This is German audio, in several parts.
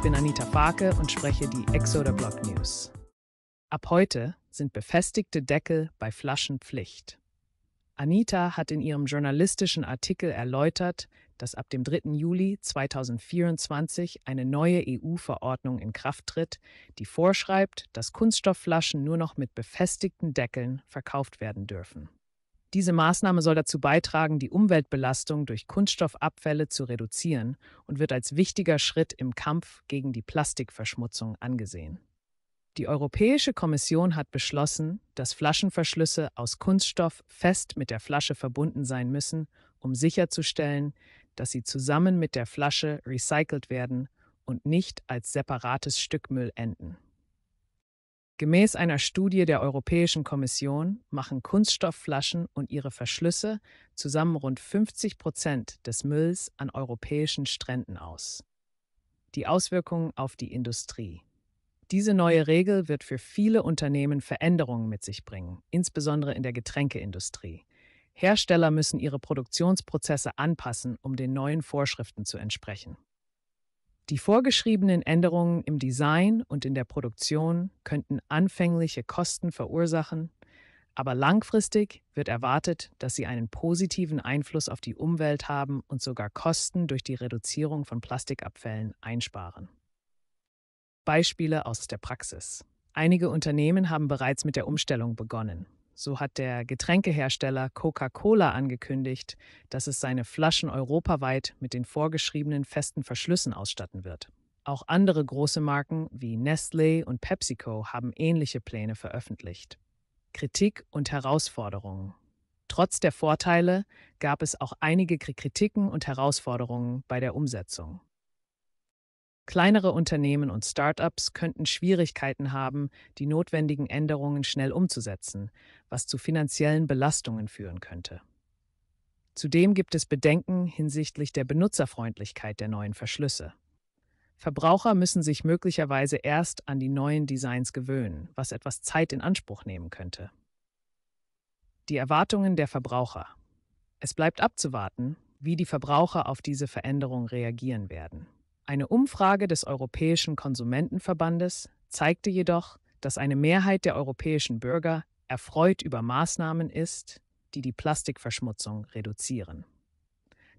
Ich bin Anita Farke und spreche die Exoder Block News. Ab heute sind befestigte Deckel bei Flaschen Pflicht. Anita hat in ihrem journalistischen Artikel erläutert, dass ab dem 3. Juli 2024 eine neue EU-Verordnung in Kraft tritt, die vorschreibt, dass Kunststoffflaschen nur noch mit befestigten Deckeln verkauft werden dürfen. Diese Maßnahme soll dazu beitragen, die Umweltbelastung durch Kunststoffabfälle zu reduzieren und wird als wichtiger Schritt im Kampf gegen die Plastikverschmutzung angesehen. Die Europäische Kommission hat beschlossen, dass Flaschenverschlüsse aus Kunststoff fest mit der Flasche verbunden sein müssen, um sicherzustellen, dass sie zusammen mit der Flasche recycelt werden und nicht als separates Stück Müll enden. Gemäß einer Studie der Europäischen Kommission machen Kunststoffflaschen und ihre Verschlüsse zusammen rund 50 Prozent des Mülls an europäischen Stränden aus. Die Auswirkungen auf die Industrie. Diese neue Regel wird für viele Unternehmen Veränderungen mit sich bringen, insbesondere in der Getränkeindustrie. Hersteller müssen ihre Produktionsprozesse anpassen, um den neuen Vorschriften zu entsprechen. Die vorgeschriebenen Änderungen im Design und in der Produktion könnten anfängliche Kosten verursachen, aber langfristig wird erwartet, dass sie einen positiven Einfluss auf die Umwelt haben und sogar Kosten durch die Reduzierung von Plastikabfällen einsparen. Beispiele aus der Praxis. Einige Unternehmen haben bereits mit der Umstellung begonnen. So hat der Getränkehersteller Coca-Cola angekündigt, dass es seine Flaschen europaweit mit den vorgeschriebenen festen Verschlüssen ausstatten wird. Auch andere große Marken wie Nestlé und PepsiCo haben ähnliche Pläne veröffentlicht. Kritik und Herausforderungen. Trotz der Vorteile gab es auch einige Kritiken und Herausforderungen bei der Umsetzung. Kleinere Unternehmen und Start-ups könnten Schwierigkeiten haben, die notwendigen Änderungen schnell umzusetzen, was zu finanziellen Belastungen führen könnte. Zudem gibt es Bedenken hinsichtlich der Benutzerfreundlichkeit der neuen Verschlüsse. Verbraucher müssen sich möglicherweise erst an die neuen Designs gewöhnen, was etwas Zeit in Anspruch nehmen könnte. Die Erwartungen der Verbraucher. Es bleibt abzuwarten, wie die Verbraucher auf diese Veränderung reagieren werden. Eine Umfrage des Europäischen Konsumentenverbandes zeigte jedoch, dass eine Mehrheit der europäischen Bürger erfreut über Maßnahmen ist, die die Plastikverschmutzung reduzieren.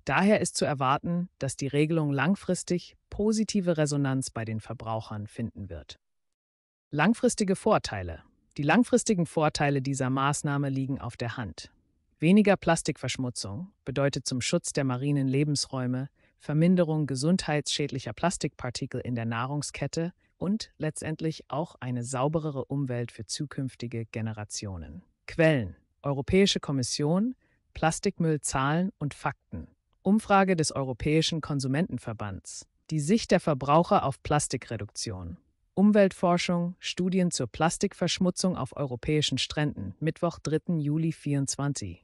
Daher ist zu erwarten, dass die Regelung langfristig positive Resonanz bei den Verbrauchern finden wird. Langfristige Vorteile. Die langfristigen Vorteile dieser Maßnahme liegen auf der Hand. Weniger Plastikverschmutzung bedeutet zum Schutz der marinen Lebensräume Verminderung gesundheitsschädlicher Plastikpartikel in der Nahrungskette und letztendlich auch eine sauberere Umwelt für zukünftige Generationen. Quellen Europäische Kommission Plastikmüll Zahlen und Fakten Umfrage des Europäischen Konsumentenverbands Die Sicht der Verbraucher auf Plastikreduktion Umweltforschung Studien zur Plastikverschmutzung auf europäischen Stränden Mittwoch 3. Juli 24